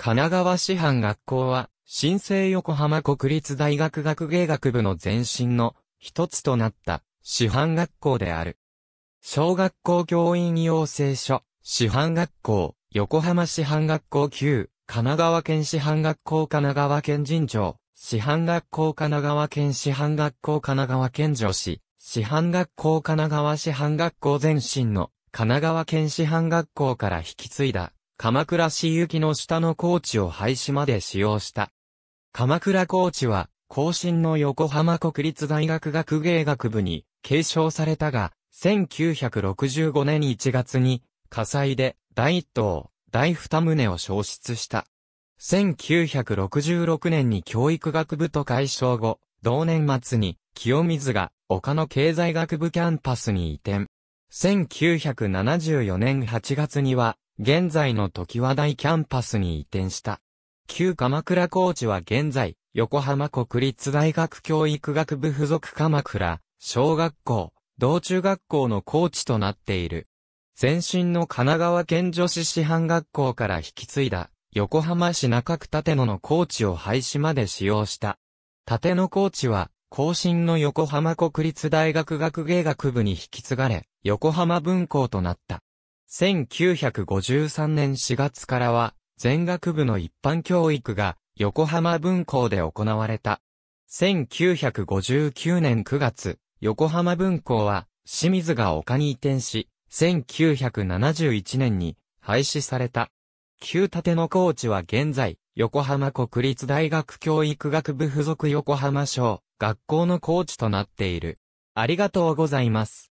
神奈川市販学校は、新生横浜国立大学学芸学部の前身の一つとなった市販学校である。小学校教員養成所、市販学校、横浜市販学校級、神奈川県市販学校神奈川県人庁、市販学校神奈川県市販学校神奈川県女子、市販学校神奈川市販学校前身の神奈川県市販学校から引き継いだ鎌倉市行きの下の高地を廃止まで使用した。鎌倉高地は、後進の横浜国立大学学芸学部に継承されたが、1965年1月に火災で第1棟、第2棟を消失した。1966年に教育学部と解消後、同年末に清水が丘の経済学部キャンパスに移転。1974年8月には現在の時和大キャンパスに移転した。旧鎌倉コーチは現在、横浜国立大学教育学部附属鎌倉、小学校、道中学校のコーチとなっている。前身の神奈川県女子師範学校から引き継いだ、横浜市中区立野のコーチを廃止まで使用した。立野コーチは、後進の横浜国立大学学芸学部に引き継がれ、横浜分校となった。1953年4月からは、全学部の一般教育が横浜分校で行われた。1959年9月、横浜分校は清水が丘に移転し、1971年に廃止された。旧建のー地は現在、横浜国立大学教育学部附属横浜省、学校のー地となっている。ありがとうございます。